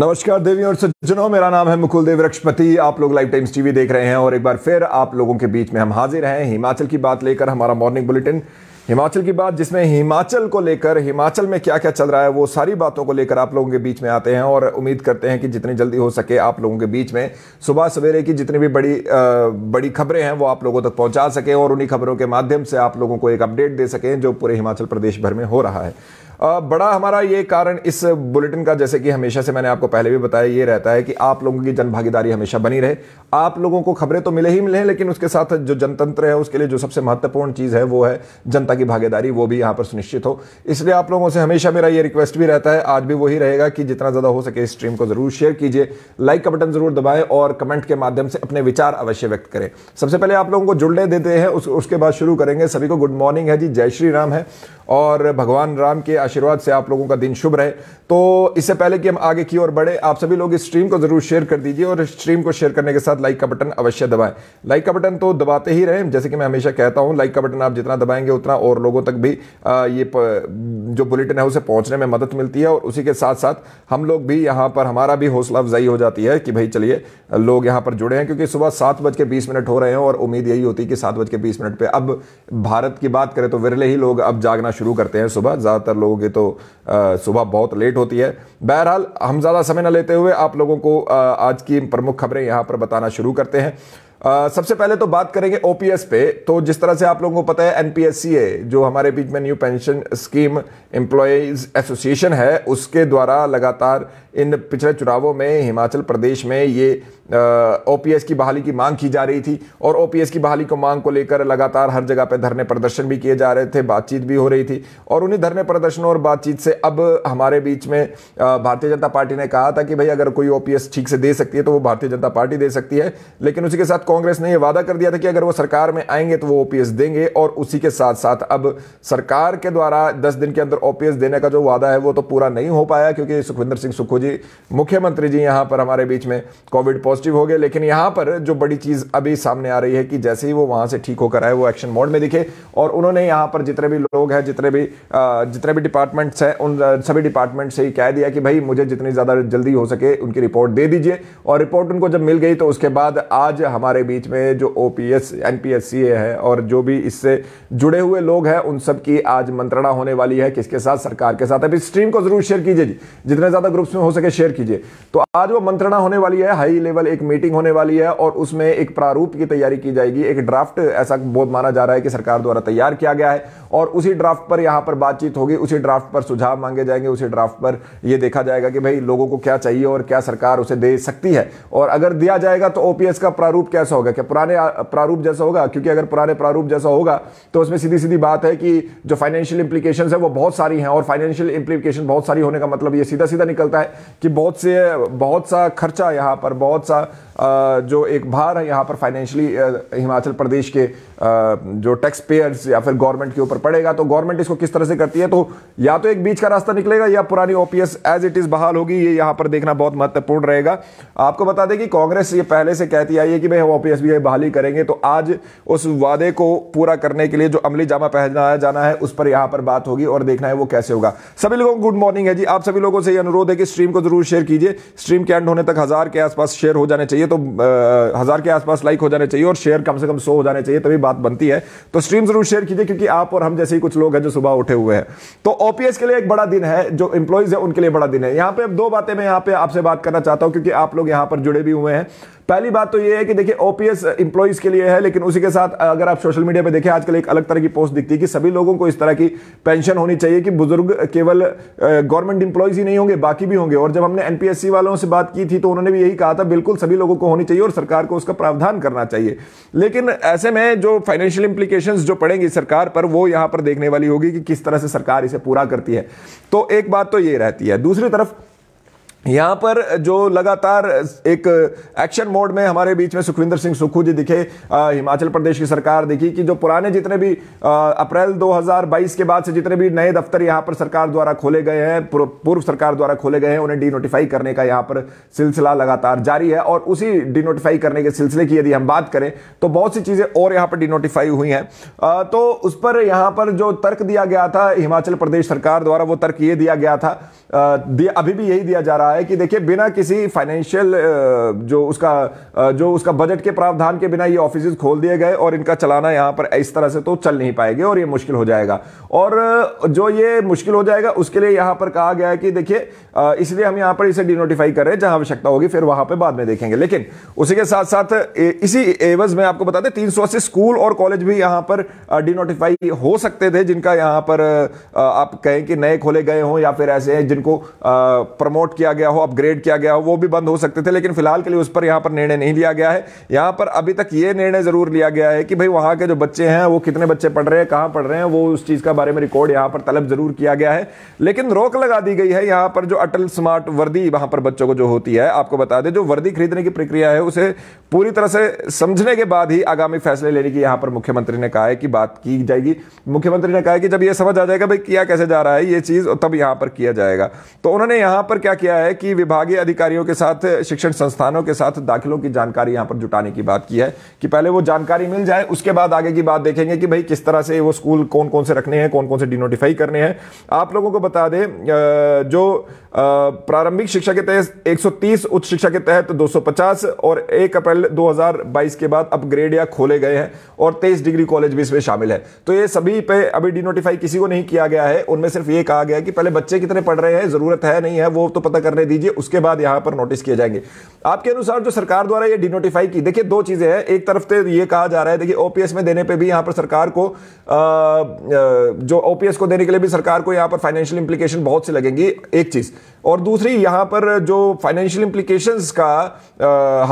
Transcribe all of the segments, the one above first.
नमस्कार देवी और सज्जनों मेरा नाम है मुकुल देव रक्षपति आप लोग लाइव टाइम्स टीवी देख रहे हैं और एक बार फिर आप लोगों के बीच में हम हाजिर हैं हिमाचल की बात लेकर हमारा मॉर्निंग बुलेटिन हिमाचल की बात जिसमें हिमाचल को लेकर हिमाचल में क्या क्या चल रहा है वो सारी बातों को लेकर आप लोगों के बीच में आते हैं और उम्मीद करते हैं कि जितनी जल्दी हो सके आप लोगों के बीच में सुबह सवेरे की जितनी भी बड़ी आ, बड़ी खबरें हैं वो आप लोगों तक पहुंचा सकें और उन्हीं खबरों के माध्यम से आप लोगों को एक अपडेट दे सकें जो पूरे हिमाचल प्रदेश भर में हो रहा है बड़ा हमारा ये कारण इस बुलेटिन का जैसे कि हमेशा से मैंने आपको पहले भी बताया ये रहता है कि आप लोगों की जनभागीदारी हमेशा बनी रहे आप लोगों को खबरें तो मिले ही मिले हैं लेकिन उसके साथ जो जनतंत्र है उसके लिए जो सबसे महत्वपूर्ण चीज़ है वो है जनता की भागीदारी वो भी यहाँ पर सुनिश्चित हो इसलिए आप लोगों से हमेशा मेरा ये रिक्वेस्ट भी रहता है आज भी वही रहेगा कि जितना ज़्यादा हो सके इस स्ट्रीम को ज़रूर शेयर कीजिए लाइक का बटन ज़रूर दबाए और कमेंट के माध्यम से अपने विचार अवश्य व्यक्त करें सबसे पहले आप लोगों को जुड़ने देते हैं उसके बाद शुरू करेंगे सभी को गुड मॉर्निंग है जी जय श्री राम है और भगवान राम के आशीर्वाद से आप लोगों का दिन शुभ रहे तो इससे पहले कि हम आगे की ओर बढ़े आप सभी लोग इस स्ट्रीम को जरूर शेयर कर दीजिए और स्ट्रीम को शेयर करने के साथ लाइक का बटन अवश्य दबाएं लाइक का बटन तो दबाते ही रहें जैसे कि मैं हमेशा कहता हूं लाइक का बटन आप जितना दबाएंगे उतना और लोगों तक भी ये जो बुलेटिन है उसे पहुंचने में मदद मिलती है और उसी के साथ साथ हम लोग भी यहां पर हमारा भी हौसला अफजाई हो जाती है कि भाई चलिए लोग यहां पर जुड़े हैं क्योंकि सुबह सात बज के बीस मिनट हो रहे हैं और उम्मीद यही होती है कि सात बज के बीस मिनट पर अब भारत की बात करें तो विरले ही लोग अब जागना शुरू करते हैं सुबह ज़्यादातर लोग लोगे तो सुबह बहुत लेट होती है बहरहाल हम ज़्यादा समय न लेते हुए आप लोगों को आज की प्रमुख खबरें यहाँ पर बताना शुरू करते हैं सबसे पहले तो बात करेंगे ओपीएस पे तो जिस तरह से आप लोगों को पता है एनपीएससीए जो हमारे बीच में new pension scheme employees association है उसके द्वारा लगातार इन पिछले चुनावों में हिमाचल प्रदेश में ये ओपीएस की बहाली की मांग की जा रही थी और ओपीएस की बहाली को मांग को लेकर लगातार हर जगह पर धरने प्रदर्शन भी किए जा रहे थे बातचीत भी हो रही थी और उन्हीं धरने प्रदर्शनों और बातचीत से अब हमारे बीच में भारतीय जनता पार्टी ने कहा था कि भाई अगर कोई ओपीएस ठीक से दे सकती है तो वो भारतीय जनता पार्टी दे सकती है लेकिन उसी के साथ कांग्रेस ने यह वादा कर दिया था कि अगर वो सरकार में आएंगे तो वो ओपीएस देंगे और उसी के साथ साथ अब सरकार के द्वारा दस दिन के अंदर ओपीएस देने का जो वादा है वो तो पूरा नहीं हो पाया क्योंकि सुखविंदर सिंह सुक्खू जी मुख्यमंत्री जी यहाँ पर हमारे बीच में कोविड पॉजिटिव पॉजिटिव हो गए लेकिन यहां पर जो बड़ी चीज़ अभी सामने आ रही है कि जैसे ही वो वहां से ठीक होकर आए वो एक्शन मोड में दिखे और उन्होंने यहां पर जितने भी लोग हैं जितने भी जितने भी डिपार्टमेंट्स हैं उन सभी डिपार्टमेंट से ही कह दिया कि भाई मुझे जितनी ज़्यादा जल्दी हो सके उनकी रिपोर्ट दे दीजिए और रिपोर्ट उनको जब मिल गई तो उसके बाद आज हमारे बीच में जो ओ पी है और जो भी इससे जुड़े हुए लोग हैं उन सब की आज मंत्रणा होने वाली है किसके साथ सरकार के साथ अभी स्ट्रीम को जरूर शेयर कीजिए जितने ज़्यादा ग्रुप्स में हो सके शेयर कीजिए तो आज वो मंत्रणा होने वाली है हाई लेवल एक मीटिंग होने वाली है और उसमें एक प्रारूप की तैयारी की जाएगी एक ड्राफ्ट ऐसा बोध माना जा रहा है कि सरकार द्वारा तैयार किया गया है और उसी ड्राफ्ट पर यहाँ पर बातचीत होगी उसी ड्राफ्ट पर सुझाव मांगे जाएंगे उसी ड्राफ्ट पर यह देखा जाएगा कि भाई लोगों को क्या चाहिए और क्या सरकार उसे दे सकती है और अगर दिया जाएगा तो ओपीएस का प्रारूप कैसा होगा क्या पुराने प्रारूप जैसा होगा क्योंकि अगर पुराने प्रारूप जैसा होगा तो उसमें सीधी सीधी बात है कि जो फाइनेंशियल इंप्लीकेशन है वो बहुत सारी हैं और फाइनेंशियल इंप्लीकेशन बहुत सारी होने का मतलब ये सीधा सीधा निकलता है कि बहुत से बहुत सा खर्चा यहाँ पर बहुत सा सा जो एक भार है यहाँ पर फाइनेंशियली हिमाचल प्रदेश के जो टैक्स पेयर्स या फिर गवर्नमेंट के ऊपर पड़ेगा तो गवर्नमेंट इसको किस तरह से करती है तो या तो एक बीच का रास्ता निकलेगा या पुरानी ओपीएस एज इट इज़ बहाल होगी ये यहाँ पर देखना बहुत महत्वपूर्ण रहेगा आपको बता दें कि कांग्रेस ये पहले से कहती आई है कि भाई हम ओपीएस भी बहाली करेंगे तो आज उस वादे को पूरा करने के लिए जो अमली जामा पहनाया जाना है उस पर यहाँ पर बात होगी और देखना है वो कैसे होगा सभी लोगों को गुड मॉर्निंग है जी आप सभी लोगों से ये अनुरोध है कि स्ट्रीम को जरूर शेयर कीजिए स्ट्रीम के एंड होने तक हज़ार के आसपास शेयर हो जाने चाहिए तो हज़ार के आसपास लाइक हो जाने चाहिए और शेयर कम से कम सौ हो जाने चाहिए तभी बात बनती है तो स्ट्रीम जरूर शेयर कीजिए क्योंकि आप और हम जैसे ही कुछ लोग हैं जो सुबह उठे हुए हैं तो ओपीएस के लिए एक बड़ा दिन है जो इंप्लॉयज़ है उनके लिए बड़ा दिन है यहां पर दो बातें मैं यहां पर आपसे बात करना चाहता हूं क्योंकि आप लोग यहां पर जुड़े भी हुए हैं पहली बात तो ये है कि देखिए ओपीएस इंप्लॉइज uh, के लिए है लेकिन उसी के साथ अगर आप सोशल मीडिया पे देखें आजकल एक अलग तरह की पोस्ट दिखती है कि सभी लोगों को इस तरह की पेंशन होनी चाहिए कि बुजुर्ग केवल गवर्नमेंट uh, इंप्लॉयज ही नहीं होंगे बाकी भी होंगे और जब हमने एनपीएससी वालों से बात की थी तो उन्होंने भी यही कहा था बिल्कुल सभी लोगों को होनी चाहिए और सरकार को उसका प्रावधान करना चाहिए लेकिन ऐसे में जो फाइनेंशियल इंप्लीकेशन जो पड़ेंगी सरकार पर वो यहाँ पर देखने वाली होगी कि किस तरह से सरकार इसे पूरा करती है तो एक बात तो ये रहती है दूसरी तरफ यहाँ पर जो लगातार एक एक्शन मोड में हमारे बीच में सुखविंदर सिंह सुखू जी दिखे आ, हिमाचल प्रदेश की सरकार दिखी कि जो पुराने जितने भी आ, अप्रैल 2022 के बाद से जितने भी नए दफ्तर यहाँ पर सरकार द्वारा खोले गए हैं पूर्व सरकार द्वारा खोले गए हैं उन्हें डीनोटिफाई करने का यहाँ पर सिलसिला लगातार जारी है और उसी डीनोटिफाई करने के सिलसिले की यदि हम बात करें तो बहुत सी चीज़ें और यहाँ पर डीनोटिफाई हुई हैं तो उस पर यहाँ पर जो तर्क दिया गया था हिमाचल प्रदेश सरकार द्वारा वो तर्क ये दिया गया था दिया अभी भी यही दिया जा रहा है कि देखिए बिना किसी फाइनेंशियल जो उसका जो उसका बजट के प्रावधान के बिना ये ऑफिस खोल दिए गए और इनका चलाना यहाँ पर इस तरह से तो चल नहीं पाएगी और ये मुश्किल हो जाएगा और जो ये मुश्किल हो जाएगा उसके लिए यहाँ पर कहा गया है कि देखिए इसलिए हम यहाँ पर इसे डिनोटिफाई कर रहे हैं जहाँ आवश्यकता होगी फिर वहाँ पर बाद में देखेंगे लेकिन उसी के साथ साथ इसी एवज में आपको बता दें तीन स्कूल और कॉलेज भी यहाँ पर डिनोटिफाई हो सकते थे जिनका यहाँ पर आप कहें कि नए खोले गए हों या फिर ऐसे हैं जिनको प्रमोट किया गया हो अपग्रेड किया गया हो वो भी बंद हो सकते थे लेकिन फिलहाल के लिए उस पर यहाँ पर निर्णय नहीं लिया गया है यहाँ पर अभी तक ये निर्णय जरूर लिया गया है कि भाई वहाँ के जो बच्चे हैं वो कितने बच्चे पढ़ रहे हैं कहाँ पढ़ रहे हैं वो उस चीज़ का बारे में रिकॉर्ड यहाँ पर तलब जरूर किया गया है लेकिन रोक लगा दी गई है यहाँ पर जो अटल स्मार्ट वर्दी वहाँ पर बच्चों को जो होती है आपको बता दें जो वर्दी खरीदने की प्रक्रिया है उसे पूरी तरह से समझने के बाद ही आगामी फैसले लेने की यहाँ पर मुख्यमंत्री ने कहा है कि बात की जाएगी मुख्यमंत्री ने कहा है कि जब यह समझ आ जाएगा भाई किया कैसे जा रहा है ये चीज़ तब यहाँ पर किया जाएगा जाएगा तो उन्होंने यहां पर क्या किया है कि विभागीय अधिकारियों के साथ शिक्षण संस्थानों के साथ दाखिलों की जानकारी यहां पर जुटाने की बात की है कि पहले वो जानकारी मिल जाए उसके बाद आगे की बात देखेंगे कि भाई किस तरह से वो स्कूल कौन कौन से रखने हैं कौन कौन से डिनोटिफाई करने हैं आप लोगों को बता दें जो प्रारंभिक शिक्षा के तहत 130 उच्च शिक्षा के तहत 250 और 1 अप्रैल 2022 के बाद अपग्रेड या खोले गए हैं और 23 डिग्री कॉलेज भी इसमें शामिल है तो ये सभी पे अभी डिनोटिफाई किसी को नहीं किया गया है उनमें सिर्फ ये कहा गया कि पहले बच्चे कितने पढ़ रहे हैं है ज़रूरत है नहीं है वो तो पता करने दीजिए उसके बाद यहां पर नोटिस किए जाएंगे आपके अनुसार जो सरकार द्वारा ये डिनोटिफाई की देखिए दो चीज़ें हैं एक तरफ से ये कहा जा रहा है देखिए ओपीएस में देने पर भी यहां पर सरकार को आ, जो ओपीएस को देने के लिए भी सरकार को यहां पर फाइनेंशियल इंप्लीकेशन बहुत सी लगेंगी एक चीज़ और दूसरी यहां पर जो फाइनेंशियल इंप्लीकेशन का आ,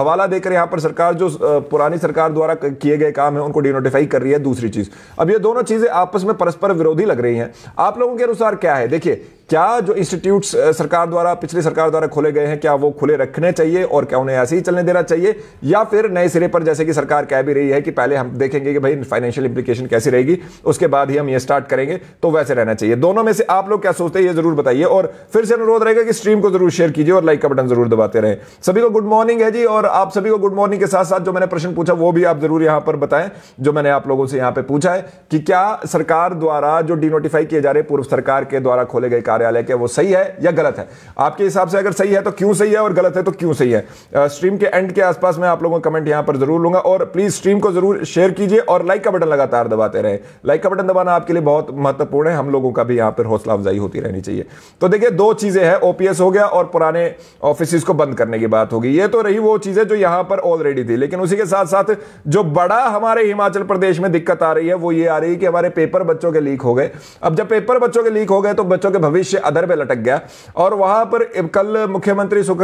हवाला देकर यहां पर सरकार जो पुरानी सरकार द्वारा किए गए काम है उनको डिनोटिफाई कर रही है दूसरी चीज़ अब ये दोनों चीज़ें आपस में परस्पर विरोधी लग रही हैं आप लोगों के अनुसार क्या है देखिए क्या जो इंस्टीट्यूट्स सरकार द्वारा पिछली सरकार द्वारा खोले गए हैं क्या वो खुले रखने चाहिए और क्या उन्हें ऐसे ही चलने देना चाहिए या फिर नए सिरे पर जैसे कि सरकार कह भी रही है कि पहले हम देखेंगे कि भाई फाइनेंशियल इंप्लीकेशन कैसी रहेगी उसके बाद ही हम ये स्टार्ट करेंगे तो वैसे रहना चाहिए दोनों में से आप लोग क्या सोचते हैं ये जरूर बताइए और फिर से अनुरोध रहेगा कि स्ट्रीम को जरूर शेयर कीजिए और लाइक का बटन जरूर दबाते रहे सभी को गुड मॉर्निंग है जी और आप सभी को गुड मॉर्निंग के साथ साथ जो मैंने प्रश्न पूछा वो भी आप जरूर यहां पर बताएं जो मैंने आप लोगों से यहां पर पूछा है कि क्या सरकार द्वारा जो डिनोटिफाई किए जा रहे पूर्व सरकार के द्वारा खोले गए कार्यालय के वो सही है या गलत है आपके हिसाब से अगर सही है तो क्यों सही है और गलत है तो क्यों सही है स्ट्रीम के एंड के आसपास मैं आप लोगों का कमेंट यहां पर जरूर लूंगा और प्लीज स्ट्रीम को जरूर शेयर कीजिए और लाइक का बटन लगातार दबाते रहे लाइक का बटन दबाना आपके लिए बहुत महत्वपूर्ण है हम लोगों का भी यहां पर हौसला अफजाई होती रहनी चाहिए तो देखिए दो चीजें हैं ओपीएस हो गया और पुराने ऑफिस को बंद करने की बात होगी ये तो रही वो चीजें जो यहां पर ऑलरेडी थी लेकिन उसी के साथ साथ जो बड़ा हमारे हिमाचल प्रदेश में दिक्कत आ रही है वो ये आ रही है कि हमारे पेपर बच्चों के लीक हो गए अब जब पेपर बच्चों के लीक हो गए तो बच्चों के भविष्य उद्देश्य अदर पे लटक गया और वहां पर कल मुख्यमंत्री सुख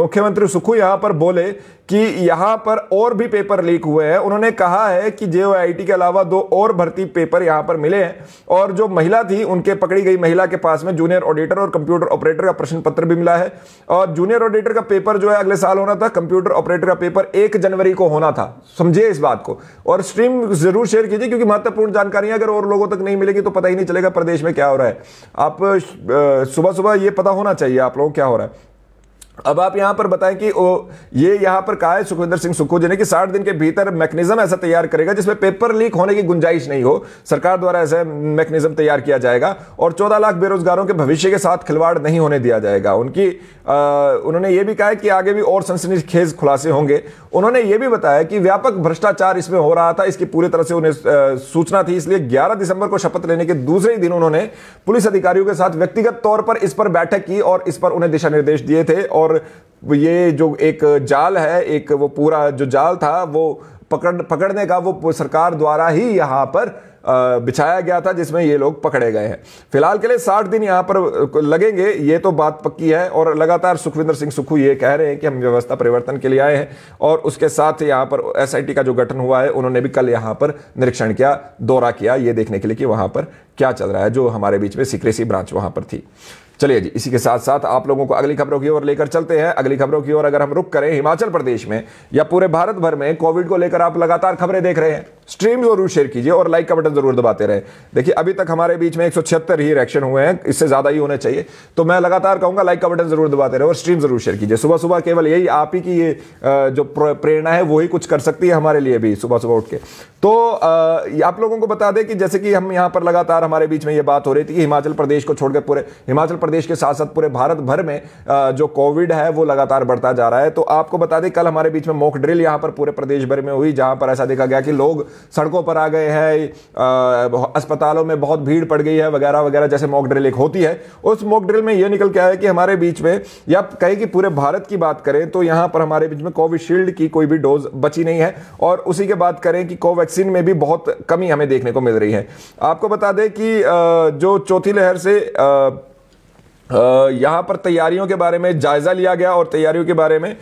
मुख्यमंत्री सुखू यहां पर बोले कि यहां पर और भी पेपर लीक हुए हैं उन्होंने कहा है कि जे के अलावा दो और भर्ती पेपर यहाँ पर मिले हैं और जो महिला थी उनके पकड़ी गई महिला के पास में जूनियर ऑडिटर और कंप्यूटर ऑपरेटर का प्रश्न पत्र भी मिला है और जूनियर ऑडिटर का पेपर जो है अगले साल होना था कंप्यूटर ऑपरेटर का पेपर एक जनवरी को होना था समझिए इस बात को और स्ट्रीम जरूर शेयर कीजिए क्योंकि महत्वपूर्ण जानकारियां अगर और लोगों तक नहीं मिलेगी तो पता ही नहीं चलेगा प्रदेश में क्या हो रहा है आप सुबह सुबह ये पता होना चाहिए आप लोगों क्या हो रहा है अब आप यहां पर बताएं कि ओ, ये यहां पर कहा है सुखविंदर सिंह सुक्खू ने कि साठ दिन के भीतर मैकेनिज्म ऐसा तैयार करेगा जिसमें पेपर लीक होने की गुंजाइश नहीं हो सरकार द्वारा ऐसा मैकेनिज्म तैयार किया जाएगा और 14 लाख बेरोजगारों के भविष्य के साथ खिलवाड़ नहीं होने दिया जाएगा उनकी आ, उन्होंने ये भी कहा कि आगे भी और सनसनी खेज खुलासे होंगे उन्होंने ये भी बताया कि व्यापक भ्रष्टाचार इसमें हो रहा था इसकी पूरी तरह से उन्हें सूचना थी इसलिए ग्यारह दिसंबर को शपथ लेने के दूसरे ही दिन उन्होंने पुलिस अधिकारियों के साथ व्यक्तिगत तौर पर इस पर बैठक की और इस पर उन्हें दिशा निर्देश दिए थे और और ये जो एक जाल है एक वो पूरा जो जाल था वो पकड़ पकड़ने का वो सरकार द्वारा ही यहाँ पर बिछाया गया था जिसमें ये लोग पकड़े गए हैं फिलहाल के लिए साठ दिन यहाँ पर लगेंगे ये तो बात पक्की है और लगातार सुखविंदर सिंह सुखू ये कह रहे हैं कि हम व्यवस्था परिवर्तन के लिए आए हैं और उसके साथ यहाँ पर एस का जो गठन हुआ है उन्होंने भी कल यहाँ पर निरीक्षण किया दौरा किया ये देखने के लिए कि वहाँ पर क्या चल रहा है जो हमारे बीच में सीक्रेसी ब्रांच वहाँ पर थी चलिए जी इसी के साथ साथ आप लोगों को अगली खबरों की ओर लेकर चलते हैं अगली खबरों की ओर अगर हम रुक करें हिमाचल प्रदेश में या पूरे भारत भर में कोविड को लेकर आप लगातार खबरें देख रहे हैं स्ट्रीम जरूर शेयर कीजिए और लाइक का बटन जरूर दबाते रहे देखिए अभी तक हमारे बीच में एक ही रिएक्शन हुए हैं इससे ज्यादा ही होने चाहिए तो मैं लगातार कहूंगा लाइक का बटन जरूर दबाते रहे और स्ट्रीम जरूर शेयर कीजिए सुबह सुबह केवल यही आप ही की ये जो प्रेरणा है वही कुछ कर सकती है हमारे लिए भी सुबह सुबह उठ के तो आप लोगों को बता दें कि जैसे कि हम यहाँ पर लगातार हमारे बीच में ये बात हो रही थी कि हिमाचल प्रदेश को छोड़कर पूरे हिमाचल प्रदेश के साथ साथ पूरे भारत भर में जो कोविड है वो लगातार बढ़ता जा रहा है तो आपको बता दें कल हमारे बीच में मॉक ड्रिल यहाँ पर पूरे प्रदेश भर में हुई जहां पर ऐसा देखा गया कि लोग सड़कों पर आ गए हैं अस्पतालों में बहुत भीड़ पड़ गई है वगैरह वगैरह जैसे मॉक ड्रिल एक होती है उस मॉक ड्रिल में यह निकल के आया कि हमारे बीच में या कहें कि पूरे भारत की बात करें तो यहां पर हमारे बीच में कोविशील्ड की कोई भी डोज बची नहीं है और उसी के बात करें कि कोवैक्सीन में भी बहुत कमी हमें देखने को मिल रही है आपको बता दें कि जो चौथी लहर से यहाँ पर तैयारियों के बारे में जायज़ा लिया गया और तैयारियों के बारे में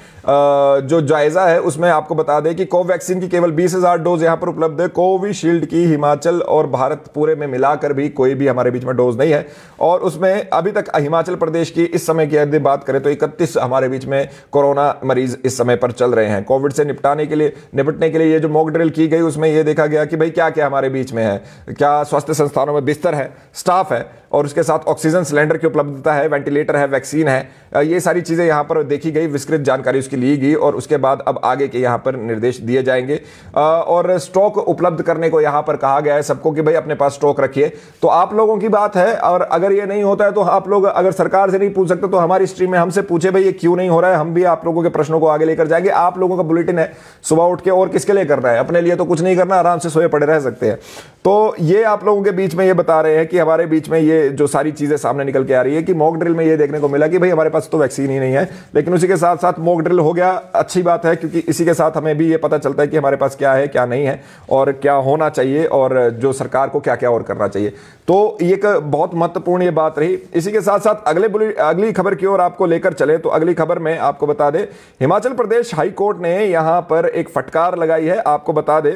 जो जायज़ा है उसमें आपको बता दें कि कोवैक्सीन की केवल बीस हज़ार डोज यहाँ पर उपलब्ध है कोविशील्ड की हिमाचल और भारत पूरे में मिलाकर भी कोई भी हमारे बीच में डोज नहीं है और उसमें अभी तक हिमाचल प्रदेश की इस समय की यदि बात करें तो इकतीस हमारे बीच में कोरोना मरीज इस समय पर चल रहे हैं कोविड से निपटाने के लिए निपटने के लिए ये जो मॉक ड्रिल की गई उसमें यह देखा गया कि भाई क्या क्या हमारे बीच में है क्या स्वास्थ्य संस्थानों में बिस्तर है स्टाफ है और उसके साथ ऑक्सीजन सिलेंडर की उपलब्धता है वेंटिलेटर है वैक्सीन है ये सारी चीज़ें यहां पर देखी गई विस्तृत जानकारी उसकी ली गई और उसके बाद अब आगे के यहां पर निर्देश दिए जाएंगे और स्टॉक उपलब्ध करने को यहां पर कहा गया है सबको कि भाई अपने पास स्टॉक रखिए तो आप लोगों की बात है और अगर ये नहीं होता है तो आप लोग अगर सरकार से नहीं पूछ सकते तो हमारी स्ट्रीम में हमसे पूछे भाई ये क्यों नहीं हो रहा है हम भी आप लोगों के प्रश्नों को आगे लेकर जाएंगे आप लोगों का बुलेटिन है सुबह उठ के और किसके लिए करना है अपने लिए तो कुछ नहीं करना आराम से सोए पड़े रह सकते हैं तो ये आप लोगों के बीच में ये बता रहे हैं कि हमारे बीच में ये जो सारी चीज़ें सामने निकल के आ रही है कि मॉक ड्रिल में ये देखने को मिला कि भाई हमारे पास तो वैक्सीन ही नहीं है लेकिन उसी के साथ साथ मॉक ड्रिल हो गया अच्छी बात है क्योंकि इसी के साथ हमें भी ये पता चलता है कि हमारे पास क्या है क्या नहीं है और क्या होना चाहिए और जो सरकार को क्या क्या और करना चाहिए तो ये बहुत महत्वपूर्ण ये बात रही इसी के साथ साथ अगले अगली खबर की ओर आपको लेकर चले तो अगली खबर में आपको बता दे हिमाचल प्रदेश हाई कोर्ट ने यहाँ पर एक फटकार लगाई है आपको बता दे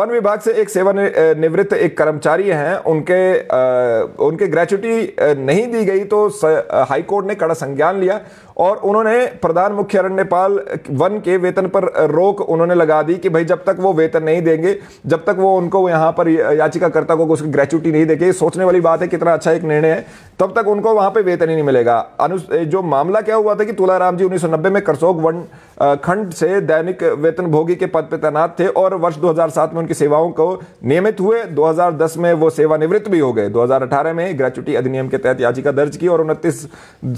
वन विभाग से एक सेवानिवृत्त एक कर्मचारी हैं उनके उनके ग्रेचुटी नहीं दी गई तो हाई कोर्ट ने कड़ा संज्ञान लिया और उन्होंने प्रधान मुख्य अरण्यपाल वन के वेतन पर रोक उन्होंने लगा दी कि भाई जब तक वो वेतन नहीं देंगे जब तक वो उनको यहाँ पर याचिकाकर्ता को उसकी ग्रेचुटी नहीं देगी सोचने वाली बात है कितना अच्छा एक निर्णय है तब तक उनको वहाँ पर वेतन ही नहीं मिलेगा अनु जो मामला क्या हुआ था कि तुलाराम जी उन्नीस में करसोग वन खंड से दैनिक वेतन भोगी के पद पर तैनात थे और वर्ष 2007 में उनकी सेवाओं को नियमित हुए 2010 में वो सेवानिवृत्त भी हो गए 2018 में ग्रेचुटी अधिनियम के तहत याचिका दर्ज की और उनतीस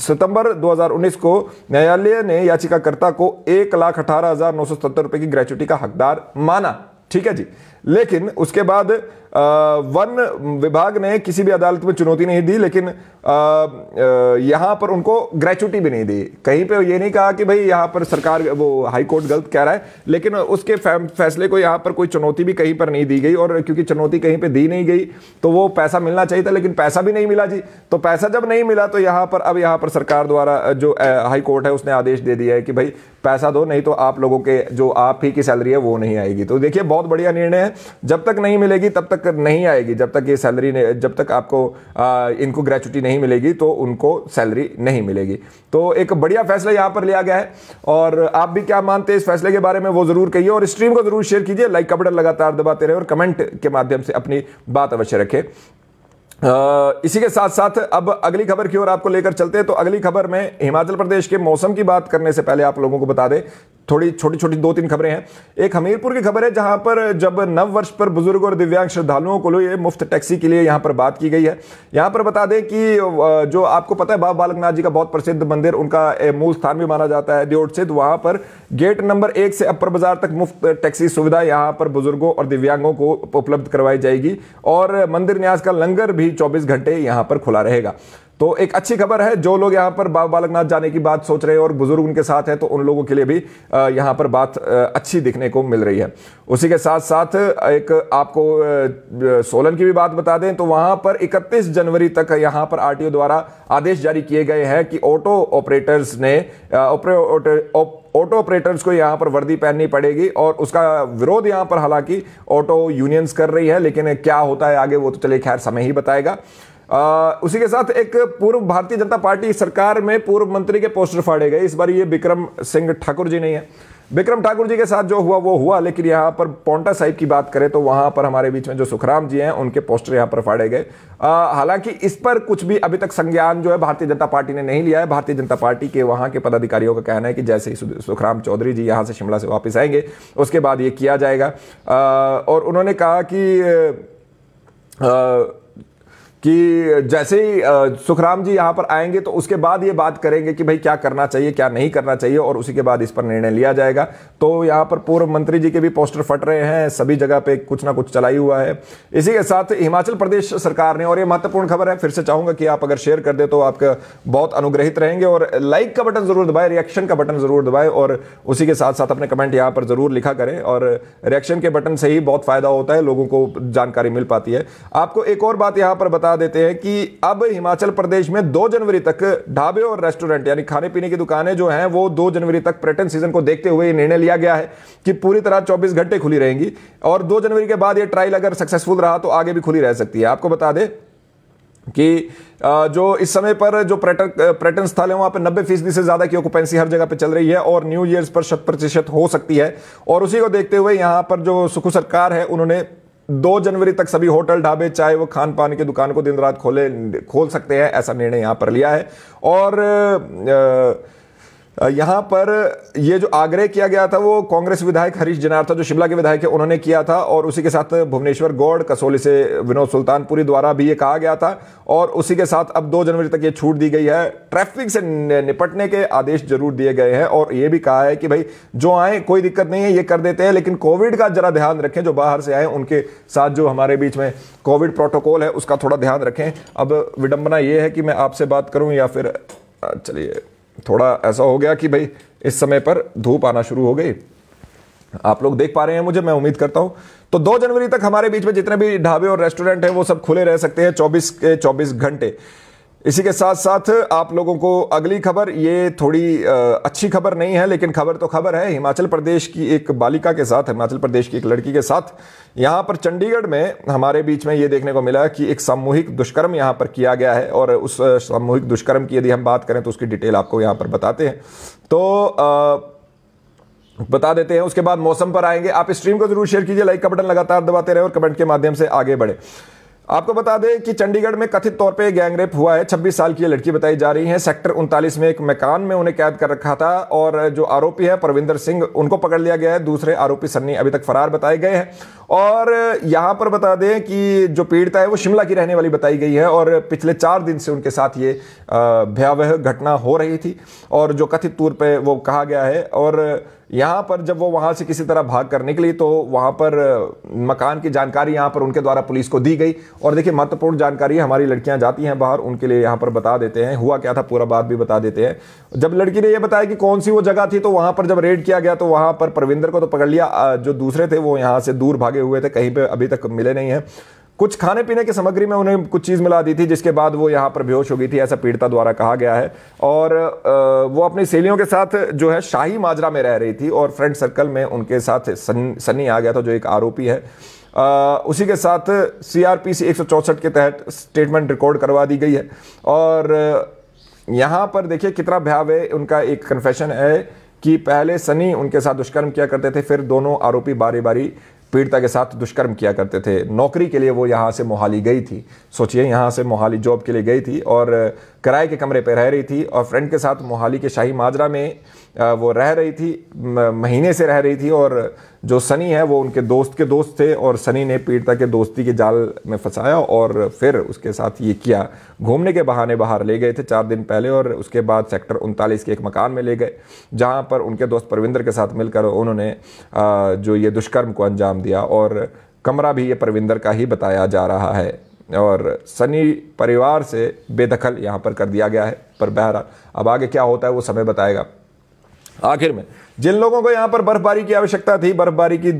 सितंबर 2019 को न्यायालय ने याचिकाकर्ता को एक लाख अठारह हजार नौ सौ सत्तर रुपए की ग्रेचुटी का हकदार माना ठीक है जी लेकिन उसके बाद वन विभाग ने किसी भी अदालत में चुनौती नहीं दी लेकिन यहाँ पर उनको ग्रेचुटी भी नहीं दी कहीं पे ये नहीं कहा कि भाई यहाँ पर सरकार वो हाई कोर्ट गलत कह रहा है लेकिन उसके फैसले को यहाँ पर कोई चुनौती भी कहीं पर नहीं दी गई और क्योंकि चुनौती कहीं पे दी नहीं गई तो वो पैसा मिलना चाहिए था लेकिन पैसा भी नहीं मिला जी तो पैसा जब नहीं मिला तो यहाँ पर अब यहाँ पर सरकार द्वारा जो हाई कोर्ट है उसने आदेश दे दिया है कि भाई पैसा दो नहीं तो आप लोगों के जो आप ही की सैलरी है वो नहीं आएगी तो देखिए बहुत बढ़िया निर्णय है जब तक नहीं मिलेगी तब तक नहीं आएगी जब तक ये सैलरी जब तक आपको आ, इनको ग्रेचुटी नहीं मिलेगी तो उनको सैलरी नहीं मिलेगी तो एक बढ़िया फैसला यहाँ पर लिया गया है और आप भी क्या मानते हैं इस फैसले के बारे में वो जरूर कहिए और स्ट्रीम को जरूर शेयर कीजिए लाइक का लगातार दबाते रहे और कमेंट के माध्यम से अपनी बात अवश्य रखें इसी के साथ साथ अब अगली खबर की ओर आपको लेकर चलते हैं तो अगली खबर में हिमाचल प्रदेश के मौसम की बात करने से पहले आप लोगों को बता दें थोड़ी छोटी छोटी दो तीन खबरें हैं एक हमीरपुर की खबर है जहां पर जब नव वर्ष पर बुजुर्ग और दिव्यांग श्रद्धालुओं को लिए मुफ्त टैक्सी के लिए यहां पर बात की गई है यहां पर बता दें कि जो आपको पता है बाबा बालकनाथ जी का बहुत प्रसिद्ध मंदिर उनका मूल स्थान भी माना जाता है दियोट से वहां पर गेट नंबर एक से अपर बाजार तक मुफ्त टैक्सी सुविधा यहाँ पर बुजुर्गों और दिव्यांगों को उपलब्ध करवाई जाएगी और मंदिर न्यास का लंगर भी चौबीस घंटे यहाँ पर खुला रहेगा तो एक अच्छी खबर है जो लोग यहाँ पर बाबा बालकनाथ जाने की बात सोच रहे हैं और बुजुर्ग उनके साथ हैं तो उन लोगों के लिए भी यहाँ पर बात अच्छी दिखने को मिल रही है उसी के साथ साथ एक आपको सोलन की भी बात बता दें तो वहाँ पर 31 जनवरी तक यहाँ पर आरटीओ द्वारा आदेश जारी किए गए हैं कि ऑटो ऑपरेटर्स ने ऑटो ऑपरेटर्स को यहाँ पर वर्दी पहननी पड़ेगी और उसका विरोध यहाँ पर हालांकि ऑटो यूनियंस कर रही है लेकिन क्या होता है आगे वो तो चले खैर समय ही बताएगा आ, उसी के साथ एक पूर्व भारतीय जनता पार्टी सरकार में पूर्व मंत्री के पोस्टर फाड़े गए इस बार ये विक्रम सिंह ठाकुर जी नहीं है विक्रम ठाकुर जी के साथ जो हुआ वो हुआ लेकिन यहाँ पर पोंटा साहिब की बात करें तो वहां पर हमारे बीच में जो सुखराम जी हैं उनके पोस्टर यहाँ पर फाड़े गए हालांकि इस पर कुछ भी अभी तक संज्ञान जो है भारतीय जनता पार्टी ने नहीं लिया है भारतीय जनता पार्टी के वहां के पदाधिकारियों का कहना है कि जैसे ही सुखराम चौधरी जी यहाँ से शिमला से वापस आएंगे उसके बाद ये किया जाएगा आ, और उन्होंने कहा कि आ, कि जैसे ही सुखराम जी यहाँ पर आएंगे तो उसके बाद ये बात करेंगे कि भाई क्या करना चाहिए क्या नहीं करना चाहिए और उसी के बाद इस पर निर्णय लिया जाएगा तो यहाँ पर पूर्व मंत्री जी के भी पोस्टर फट रहे हैं सभी जगह पे कुछ ना कुछ चलाई हुआ है इसी के साथ हिमाचल प्रदेश सरकार ने और ये महत्वपूर्ण खबर है फिर से चाहूंगा कि आप अगर शेयर कर दे तो आप बहुत अनुग्रहित रहेंगे और लाइक का बटन जरूर दबाए रिएक्शन का बटन जरूर दबाए और उसी के साथ साथ अपने कमेंट यहाँ पर जरूर लिखा करें और रिएक्शन के बटन से ही बहुत फायदा होता है लोगों को जानकारी मिल पाती है आपको एक और बात यहाँ पर बता बता देते हैं कि अब हिमाचल प्रदेश में 2 जनवरी तक ढाबे और रेस्टोरेंट यानी खाने पीने की दुकानें जो हैं वो 2 जनवरी तक पर्यटन सीजन को देखते हुए निर्णय लिया गया है कि पूरी तरह 24 घंटे खुली रहेंगी और 2 जनवरी के बाद ये ट्रायल अगर सक्सेसफुल रहा तो आगे भी खुली रह सकती है आपको बता दें कि जो इस समय पर जो पर्यटक पर्यटन स्थल है वहां पर नब्बे फीसदी से ज़्यादा की ऑक्यूपेंसी हर जगह पर चल रही है और न्यू ईयर्स पर शत प्रतिशत हो सकती है और उसी को देखते हुए यहां पर जो सुखू सरकार है उन्होंने दो जनवरी तक सभी होटल ढाबे चाहे वो खान पान की दुकान को दिन रात खोले खोल सकते हैं ऐसा निर्णय यहाँ पर लिया है और आ, यहाँ पर ये जो आग्रह किया गया था वो कांग्रेस विधायक हरीश जनार था जो शिमला के विधायक है उन्होंने किया था और उसी के साथ भुवनेश्वर गौड़ कसोली से विनोद सुल्तानपुरी द्वारा भी ये कहा गया था और उसी के साथ अब दो जनवरी तक ये छूट दी गई है ट्रैफिक से निपटने के आदेश जरूर दिए गए हैं और ये भी कहा है कि भाई जो आए कोई दिक्कत नहीं है ये कर देते हैं लेकिन कोविड का जरा ध्यान रखें जो बाहर से आए उनके साथ जो हमारे बीच में कोविड प्रोटोकॉल है उसका थोड़ा ध्यान रखें अब विडंबना ये है कि मैं आपसे बात करूँ या फिर चलिए थोड़ा ऐसा हो गया कि भाई इस समय पर धूप आना शुरू हो गई आप लोग देख पा रहे हैं मुझे मैं उम्मीद करता हूं तो 2 जनवरी तक हमारे बीच में जितने भी ढाबे और रेस्टोरेंट हैं वो सब खुले रह सकते हैं 24 के 24 घंटे इसी के साथ साथ आप लोगों को अगली खबर ये थोड़ी अच्छी खबर नहीं है लेकिन खबर तो खबर है हिमाचल प्रदेश की एक बालिका के साथ हिमाचल प्रदेश की एक लड़की के साथ यहाँ पर चंडीगढ़ में हमारे बीच में ये देखने को मिला कि एक सामूहिक दुष्कर्म यहाँ पर किया गया है और उस सामूहिक दुष्कर्म की यदि हम बात करें तो उसकी डिटेल आपको यहाँ पर बताते हैं तो आ, बता देते हैं उसके बाद मौसम पर आएंगे आप स्ट्रीम को जरूर शेयर कीजिए लाइक का बटन लगातार दबाते रहे और कमेंट के माध्यम से आगे बढ़े आपको बता दें कि चंडीगढ़ में कथित तौर पे गैंगरेप हुआ है 26 साल की लड़की बताई जा रही है सेक्टर उनतालीस में एक मकान में उन्हें कैद कर रखा था और जो आरोपी है परविंदर सिंह उनको पकड़ लिया गया है दूसरे आरोपी सन्नी अभी तक फरार बताए गए हैं और यहाँ पर बता दें कि जो पीड़िता है वो शिमला की रहने वाली बताई गई है और पिछले चार दिन से उनके साथ ये भयावह घटना हो रही थी और जो कथित तौर पे वो कहा गया है और यहाँ पर जब वो वहाँ से किसी तरह भाग कर निकली तो वहाँ पर मकान की जानकारी यहाँ पर उनके द्वारा पुलिस को दी गई और देखिए महत्वपूर्ण जानकारी हमारी लड़कियाँ जाती हैं बाहर उनके लिए यहाँ पर बता देते हैं हुआ क्या था पूरा बात भी बता देते हैं जब लड़की ने यह बताया कि कौन सी वो जगह थी तो वहाँ पर जब रेड किया गया तो वहाँ पर परविंदर को तो पकड़ लिया जो दूसरे थे वो यहाँ से दूर भागे भागे हुए थे कहीं पे अभी तक मिले नहीं है कुछ खाने पीने की सामग्री में उन्हें कुछ चीज़ मिला दी थी जिसके बाद वो यहाँ पर बेहोश हो गई थी ऐसा पीड़िता द्वारा कहा गया है और वो अपनी सहेलियों के साथ जो है शाही माजरा में रह रही थी और फ्रेंड सर्कल में उनके साथ सन, सनी आ गया था जो एक आरोपी है आ, उसी के साथ सीआरपीसी एक के तहत स्टेटमेंट रिकॉर्ड करवा दी गई है और यहाँ पर देखिए कितना भयाव है उनका एक कन्फेशन है कि पहले सनी उनके साथ दुष्कर्म किया करते थे फिर दोनों आरोपी बारी बारी पीड़िता के साथ दुष्कर्म किया करते थे नौकरी के लिए वो यहाँ से मोहाली गई थी सोचिए यहाँ से मोहाली जॉब के लिए गई थी और किराए के कमरे पर रह रही थी और फ्रेंड के साथ मोहाली के शाही माजरा में वो रह रही थी महीने से रह रही थी और जो सनी है वो उनके दोस्त के दोस्त थे और सनी ने पीड़िता के दोस्ती के जाल में फंसाया और फिर उसके साथ ये किया घूमने के बहाने बाहर ले गए थे चार दिन पहले और उसके बाद सेक्टर उनतालीस के एक मकान में ले गए जहाँ पर उनके दोस्त परविंदर के साथ मिलकर उन्होंने जो ये दुष्कर्म को अंजाम दिया और कमरा भी ये परविंदर का ही बताया जा रहा है और सनी परिवार से बेदखल यहाँ पर कर दिया गया है पर बहरहाल अब आगे क्या होता है वो समय बताएगा आखिर में जिन लोगों को यहां पर बर्फबारी की आवश्यकता थी बर्फबारी की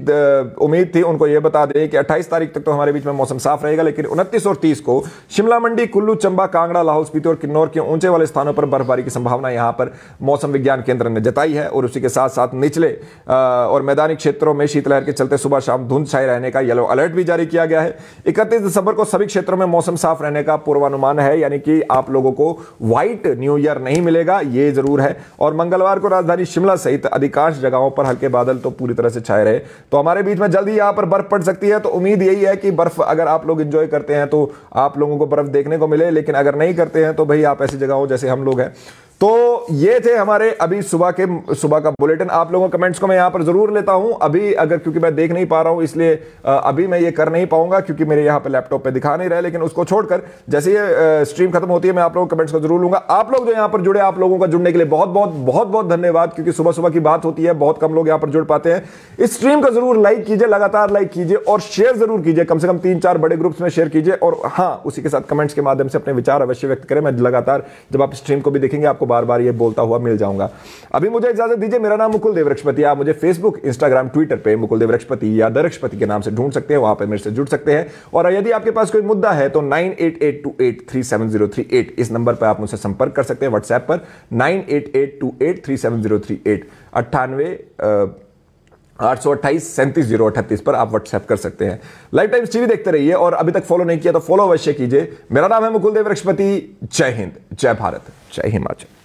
उम्मीद थी उनको यह बता दें कि 28 तारीख तक तो हमारे बीच में मौसम साफ रहेगा लेकिन 29 और 30 को शिमला मंडी कुल्लू चंबा कांगड़ा लाहौल स्पीति और किन्नौर के ऊंचे वाले स्थानों पर बर्फबारी की संभावना यहां पर मौसम विज्ञान केंद्र ने जताई है और उसी के साथ साथ निचले और मैदानी क्षेत्रों में शीतलहर के चलते सुबह शाम धुंध छाई रहने का येलो अलर्ट भी जारी किया गया है इकतीस दिसंबर को सभी क्षेत्रों में मौसम साफ रहने का पूर्वानुमान है यानी कि आप लोगों को व्हाइट न्यू ईयर नहीं मिलेगा ये जरूर है और मंगलवार को राजधानी शिमला सहित अधिक अधिकांश जगहों पर हल्के बादल तो पूरी तरह से छाए रहे तो हमारे बीच में जल्दी यहाँ पर बर्फ पड़ सकती है तो उम्मीद यही है कि बर्फ अगर आप लोग इंजॉय करते हैं तो आप लोगों को बर्फ देखने को मिले लेकिन अगर नहीं करते हैं तो भाई आप ऐसी हो जैसे हम लोग हैं तो ये थे हमारे अभी सुबह के सुबह का बुलेटिन आप लोगों कमेंट्स को मैं यहां पर जरूर लेता हूं अभी अगर क्योंकि मैं देख नहीं पा रहा हूं इसलिए अभी मैं ये कर नहीं पाऊंगा क्योंकि मेरे यहां पर लैपटॉप पे दिखा नहीं रहा लेकिन उसको छोड़कर जैसे ये स्ट्रीम खत्म होती है मैं आप लोगों कमेंट्स को जरूर लूंगा आप लोग जो यहां पर जुड़े आप लोगों का जुड़ने के लिए बहुत बहुत बहुत बहुत धन्यवाद क्योंकि सुबह सुबह की बात होती है बहुत कम लोग यहां पर जुड़ पाते हैं इस स्ट्रीम को जरूर लाइक कीजिए लगातार लाइक कीजिए और शेयर जरूर कीजिए कम से कम तीन चार बड़े ग्रुप्स में शेयर कीजिए और हाँ उसी के साथ कमेंट्स के माध्यम से अपने विचार अवश्य व्यक्त करें मैं लगातार जब आप स्ट्रीम को भी देखेंगे आपको बार बार ये बोलता हुआ मिल जाऊंगा अभी मुझे इजाजत दीजिए मेरा नाम मुकुल देवरक्षपति आप मुझे फेसबुक इंस्टाग्राम ट्विटर पर मुकुल देवरक्षपति या दरक्षपति के नाम से ढूंढ सकते हैं वहां पर मेरे से जुड़ सकते हैं और यदि आपके पास कोई मुद्दा है तो नाइन इस नंबर पर आप मुझसे संपर्क कर सकते हैं व्हाट्सएप पर नाइन अट्ठानवे आठ सौ अट्ठाईस सैंतीस जीरो अठतीस पर आप व्हाट्सएप कर सकते हैं लाइफ टाइम्स टीवी देखते रहिए और अभी तक फॉलो नहीं किया तो फॉलो अवश्य कीजिए मेरा नाम है मुकुल देव रक्षपति जय हिंद जय भारत जय हिमाचल